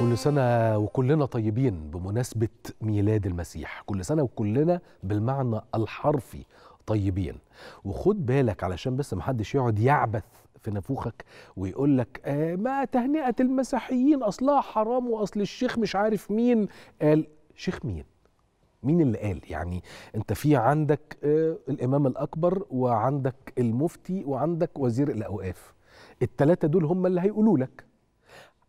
كل سنة وكلنا طيبين بمناسبة ميلاد المسيح كل سنة وكلنا بالمعنى الحرفي طيبين وخد بالك علشان بس محدش يقعد يعبث في نافوخك ويقول لك آه ما تهنئة المسيحيين أصلها حرام وأصل الشيخ مش عارف مين قال شيخ مين مين اللي قال يعني انت في عندك آه الامام الاكبر وعندك المفتي وعندك وزير الاوقاف التلاتة دول هم اللي هيقولوا لك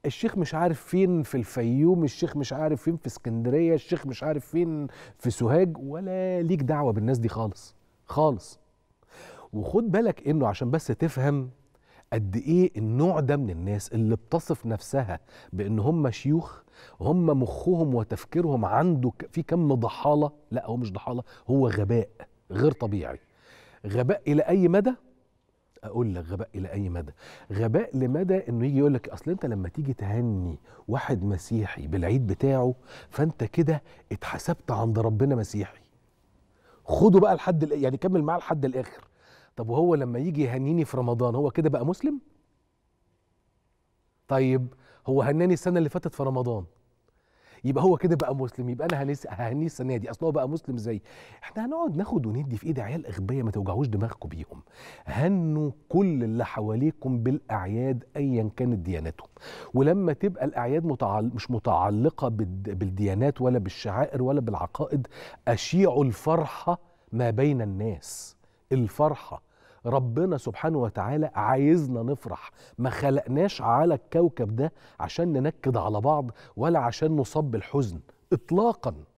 الشيخ مش عارف فين في الفيوم الشيخ مش عارف فين في اسكندريه الشيخ مش عارف فين في سوهاج ولا ليك دعوه بالناس دي خالص خالص وخد بالك انه عشان بس تفهم قد ايه النوع ده من الناس اللي بتصف نفسها بان هم شيوخ هم مخهم وتفكيرهم عنده في كم ضحاله لا هو مش ضحاله هو غباء غير طبيعي غباء الى اي مدى اقول لك غباء الى اي مدى غباء لمدى انه يجي يقول لك اصل انت لما تيجي تهني واحد مسيحي بالعيد بتاعه فانت كده اتحسبت عند ربنا مسيحي خده بقى لحد يعني كمل معاه لحد الاخر طب وهو لما يجي يهنيني في رمضان هو كده بقى مسلم طيب هو هناني السنه اللي فاتت في رمضان يبقى هو كده بقى مسلم يبقى انا ههنيه السنه دي اصل هو بقى مسلم زي احنا هنقعد ناخد وندي في ايد عيال اغبياء ما توجعوش دماغكم بيهم هنوا كل اللي حواليكم بالاعياد ايا كانت ديانتهم ولما تبقى الاعياد متعل... مش متعلقه بالديانات ولا بالشعائر ولا بالعقائد اشيعوا الفرحه ما بين الناس الفرحه ربنا سبحانه وتعالى عايزنا نفرح ما خلقناش على الكوكب ده عشان ننكد على بعض ولا عشان نصب الحزن اطلاقا